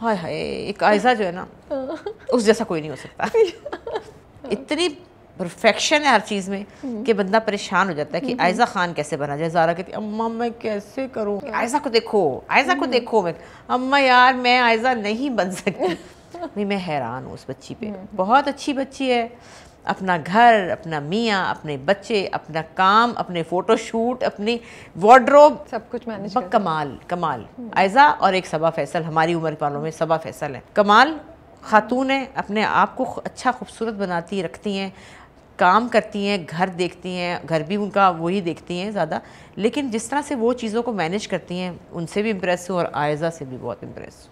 हाय हाय एक आयजा जो है ना हाँ। उस जैसा कोई नहीं हो सकता इतनी परफेक्शन है हर चीज़ में हम्म। कि बंदा परेशान हो जाता है कि हम्म, हम्म। आयजा खान कैसे बना जाए जारा कहती अम्मा मैं कैसे करूँ हाँ। आयजा को देखो आयजा को देखो मैं अम्मा यार मैं आयजा नहीं बन सकती नहीं मैं हैरान हूँ उस बच्ची पे बहुत अच्छी बच्ची है अपना घर अपना मियाँ अपने बच्चे अपना काम अपने फ़ोटोशूट अपनी वार्ड्रोब सब कुछ मैनेज कमाल कमाल आयजा और एक सबा फैसल हमारी उम्र वालों में सबा फैसल है कमाल खातून है अपने आप को अच्छा खूबसूरत बनाती रखती हैं काम करती हैं घर देखती हैं घर भी उनका वही देखती हैं ज़्यादा लेकिन जिस तरह से वो चीज़ों को मैनेज करती हैं उनसे भी इम्प्रेस हूँ और आयज़ा से भी बहुत इम्प्रेस हूँ